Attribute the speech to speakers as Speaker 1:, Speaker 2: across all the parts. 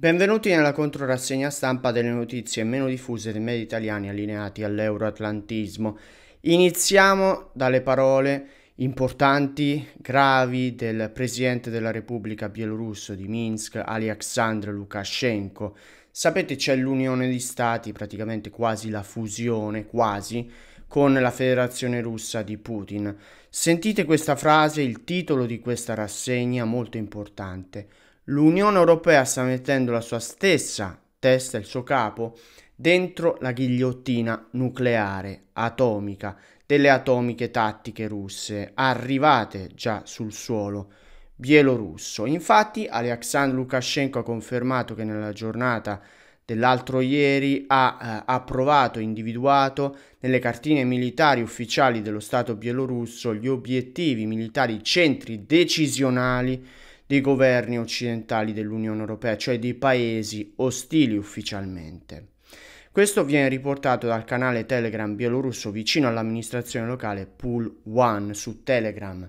Speaker 1: Benvenuti nella controrassegna stampa delle notizie meno diffuse dei media italiani allineati all'euroatlantismo. Iniziamo dalle parole importanti, gravi del presidente della Repubblica bielorusso di Minsk, Alexandr Lukashenko. Sapete c'è l'unione di stati, praticamente quasi la fusione, quasi, con la federazione russa di Putin. Sentite questa frase, il titolo di questa rassegna molto importante L'Unione Europea sta mettendo la sua stessa testa, il suo capo, dentro la ghigliottina nucleare, atomica, delle atomiche tattiche russe, arrivate già sul suolo bielorusso. Infatti Alexandr Lukashenko ha confermato che nella giornata dell'altro ieri ha eh, approvato e individuato nelle cartine militari ufficiali dello Stato bielorusso gli obiettivi militari centri decisionali dei governi occidentali dell'Unione Europea, cioè dei paesi ostili ufficialmente. Questo viene riportato dal canale Telegram bielorusso vicino all'amministrazione locale Pool One su Telegram.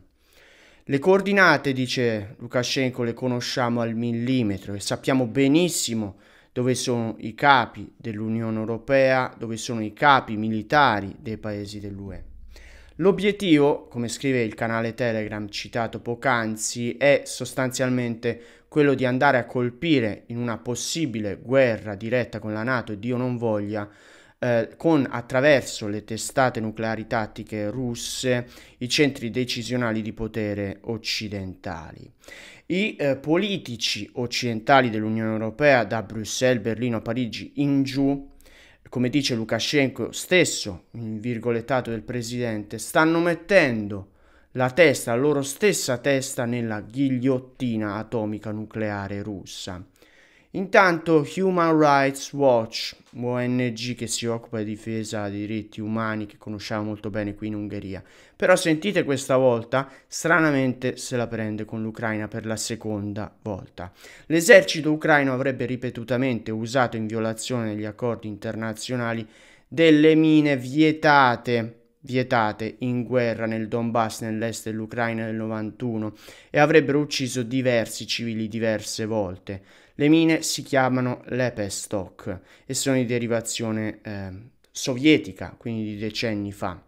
Speaker 1: Le coordinate, dice Lukashenko, le conosciamo al millimetro e sappiamo benissimo dove sono i capi dell'Unione Europea, dove sono i capi militari dei paesi dell'UE. L'obiettivo, come scrive il canale Telegram citato poc'anzi, è sostanzialmente quello di andare a colpire in una possibile guerra diretta con la Nato, e Dio non voglia, eh, con attraverso le testate nucleari tattiche russe i centri decisionali di potere occidentali. I eh, politici occidentali dell'Unione Europea, da Bruxelles, Berlino, Parigi in giù, come dice Lukashenko stesso, in virgolettato del presidente, stanno mettendo la testa, la loro stessa testa, nella ghigliottina atomica nucleare russa. Intanto Human Rights Watch, ONG che si occupa di difesa dei diritti umani che conosciamo molto bene qui in Ungheria, però sentite questa volta stranamente se la prende con l'Ucraina per la seconda volta. L'esercito ucraino avrebbe ripetutamente usato in violazione degli accordi internazionali delle mine vietate vietate in guerra nel Donbass nell'est dell'Ucraina nel 91 e avrebbero ucciso diversi civili diverse volte. Le mine si chiamano Lepestok e sono di derivazione eh, sovietica, quindi di decenni fa.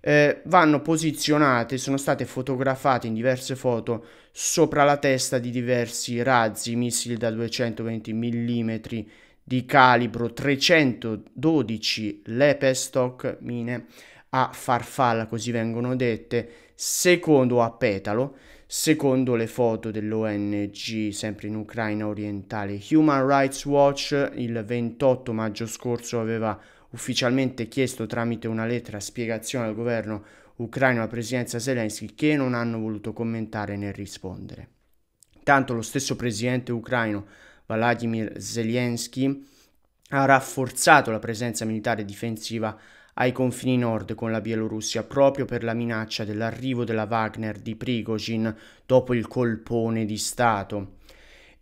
Speaker 1: Eh, vanno posizionate, sono state fotografate in diverse foto sopra la testa di diversi razzi, missili da 220 mm di calibro 312 Lepestok mine a farfalla, così vengono dette, secondo a petalo, Secondo le foto dell'ONG, sempre in Ucraina orientale, Human Rights Watch il 28 maggio scorso aveva ufficialmente chiesto tramite una lettera spiegazione al governo ucraino alla presidenza Zelensky che non hanno voluto commentare né rispondere. Tanto lo stesso presidente ucraino Vladimir Zelensky ha rafforzato la presenza militare difensiva ai confini nord con la Bielorussia proprio per la minaccia dell'arrivo della Wagner di Prigozhin dopo il colpone di Stato.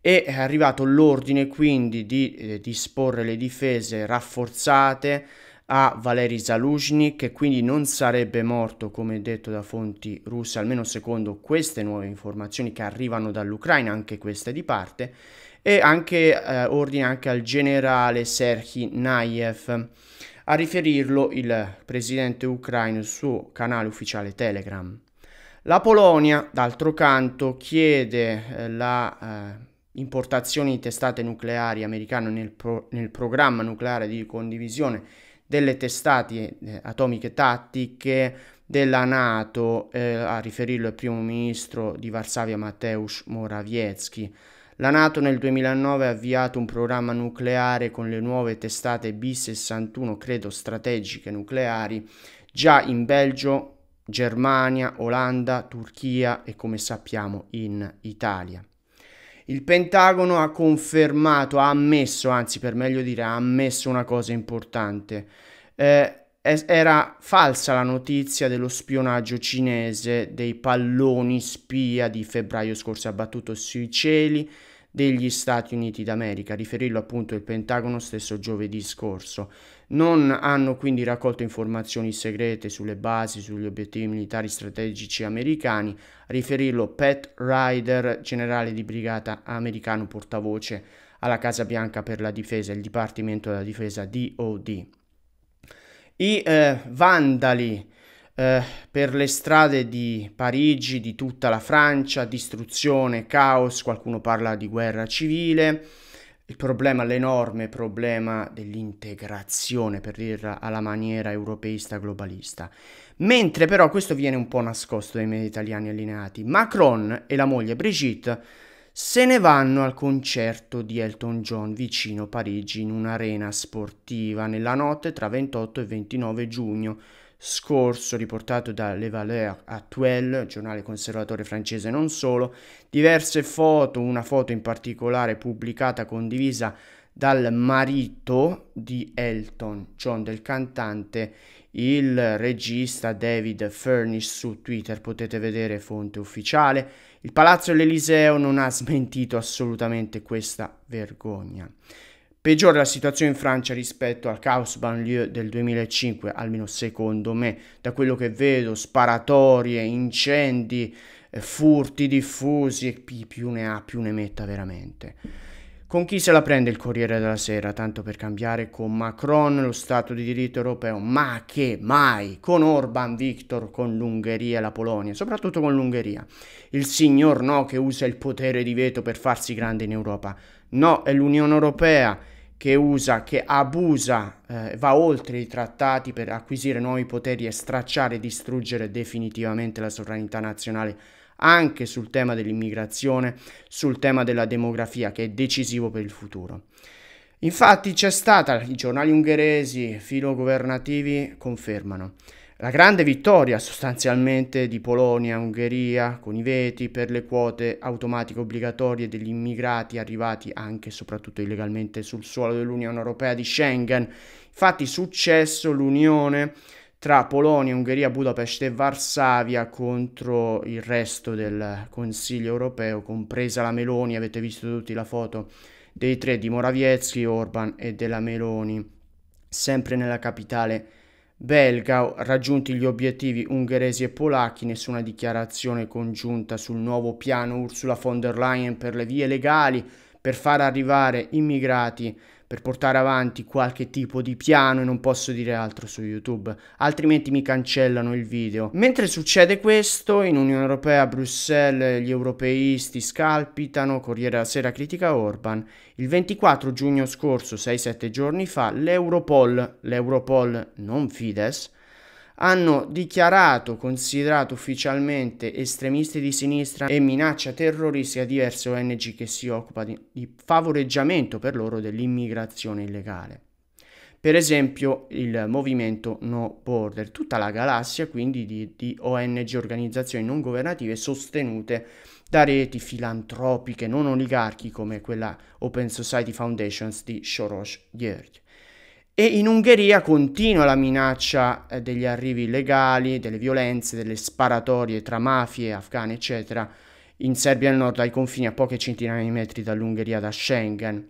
Speaker 1: E è arrivato l'ordine quindi di eh, disporre le difese rafforzate a Valery Zaluzhny che quindi non sarebbe morto come detto da fonti russe almeno secondo queste nuove informazioni che arrivano dall'Ucraina anche queste di parte e anche eh, ordine anche al generale Serhi Naev a riferirlo il presidente ucraino sul suo canale ufficiale Telegram. La Polonia, d'altro canto, chiede eh, la eh, importazione di testate nucleari americane nel, pro nel, programma nucleare di condivisione delle testate eh, atomiche tattiche della Nato, eh, a riferirlo il primo ministro di Varsavia Mateusz Morawiecki. La Nato nel 2009 ha avviato un programma nucleare con le nuove testate B61, credo strategiche nucleari, già in Belgio, Germania, Olanda, Turchia e come sappiamo in Italia. Il Pentagono ha confermato, ha ammesso, anzi per meglio dire, ha ammesso una cosa importante. Eh, era falsa la notizia dello spionaggio cinese dei palloni spia di febbraio scorso abbattuto sui cieli degli Stati Uniti d'America, riferirlo appunto il Pentagono stesso giovedì scorso. Non hanno quindi raccolto informazioni segrete sulle basi, sugli obiettivi militari strategici americani, riferirlo Pat Ryder, generale di brigata americano portavoce alla Casa Bianca per la difesa, il Dipartimento della Difesa DOD. I eh, vandali eh, per le strade di Parigi, di tutta la Francia, distruzione, caos, qualcuno parla di guerra civile, il problema, l'enorme problema dell'integrazione, per dirla alla maniera europeista globalista. Mentre però questo viene un po' nascosto dai media italiani allineati, Macron e la moglie Brigitte se ne vanno al concerto di Elton John vicino Parigi in un'arena sportiva nella notte tra 28 e 29 giugno scorso, riportato da Le Valeur Actuelle, giornale conservatore francese non solo, diverse foto, una foto in particolare pubblicata, condivisa dal marito di Elton John, del cantante, il regista David Furnish su Twitter, potete vedere fonte ufficiale. Il Palazzo dell'Eliseo non ha smentito assolutamente questa vergogna. Peggiore la situazione in Francia rispetto al caos banlieue del 2005, almeno secondo me, da quello che vedo, sparatorie, incendi, eh, furti diffusi e chi più ne ha più ne metta veramente. Con chi se la prende il Corriere della Sera, tanto per cambiare con Macron lo Stato di diritto europeo, ma che mai con Orban Victor, con l'Ungheria e la Polonia, soprattutto con l'Ungheria. Il signor no che usa il potere di veto per farsi grande in Europa. No, è l'Unione Europea che usa, che abusa, eh, va oltre i trattati per acquisire nuovi poteri e stracciare e distruggere definitivamente la sovranità nazionale anche sul tema dell'immigrazione, sul tema della demografia che è decisivo per il futuro. Infatti c'è stata, i giornali ungheresi filogovernativi confermano, la grande vittoria sostanzialmente di Polonia, Ungheria con i veti per le quote automatiche obbligatorie degli immigrati arrivati anche e soprattutto illegalmente sul suolo dell'Unione Europea di Schengen. Infatti successo l'unione tra Polonia, Ungheria, Budapest e Varsavia contro il resto del Consiglio Europeo, compresa la Meloni, avete visto tutti la foto dei tre di Morawiecki, Orban e della Meloni, sempre nella capitale belga, raggiunti gli obiettivi ungheresi e polacchi, nessuna dichiarazione congiunta sul nuovo piano Ursula von der Leyen per le vie legali per far arrivare immigrati per portare avanti qualche tipo di piano e non posso dire altro su YouTube, altrimenti mi cancellano il video. Mentre succede questo, in Unione Europea, Bruxelles, gli europeisti scalpitano, Corriere della Sera critica Orban. Il 24 giugno scorso, 6-7 giorni fa, l'Europol, l'Europol non Fides, hanno dichiarato considerato ufficialmente estremisti di sinistra e minaccia terroristica diverse ONG che si occupano di, di favoreggiamento per loro dell'immigrazione illegale. Per esempio il movimento No Border, tutta la galassia quindi di, di ONG, organizzazioni non governative sostenute da reti filantropiche non oligarchi come quella Open Society Foundations di Soros Yerg. E in Ungheria continua la minaccia eh, degli arrivi illegali, delle violenze, delle sparatorie tra mafie afghane, eccetera, in Serbia del Nord ai confini a poche centinaia di metri dall'Ungheria da Schengen.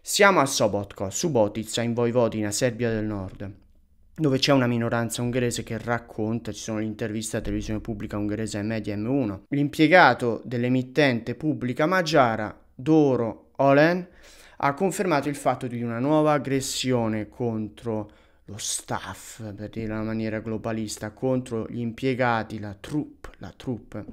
Speaker 1: Siamo a Sobotko, Subotica, in Vojvodina, Serbia del Nord, dove c'è una minoranza ungherese che racconta, ci sono le interviste a televisione pubblica ungherese e media M1, l'impiegato dell'emittente pubblica magiara Doro Olen ha confermato il fatto di una nuova aggressione contro lo staff, per dire in maniera globalista, contro gli impiegati, la troupe, la troupe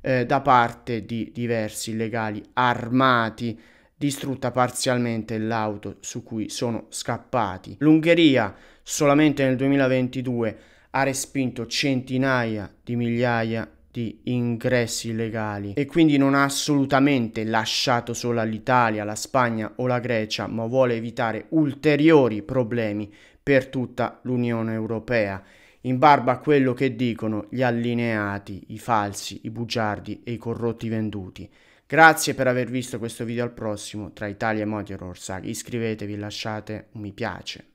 Speaker 1: eh, da parte di diversi legali armati, distrutta parzialmente l'auto su cui sono scappati. L'Ungheria solamente nel 2022 ha respinto centinaia di migliaia tanti ingressi illegali e quindi non ha assolutamente lasciato sola l'Italia, la Spagna o la Grecia, ma vuole evitare ulteriori problemi per tutta l'Unione Europea in barba a quello che dicono gli allineati, i falsi, i bugiardi e i corrotti venduti. Grazie per aver visto questo video al prossimo tra Italia e Modior Orsak. Iscrivetevi, lasciate un mi piace.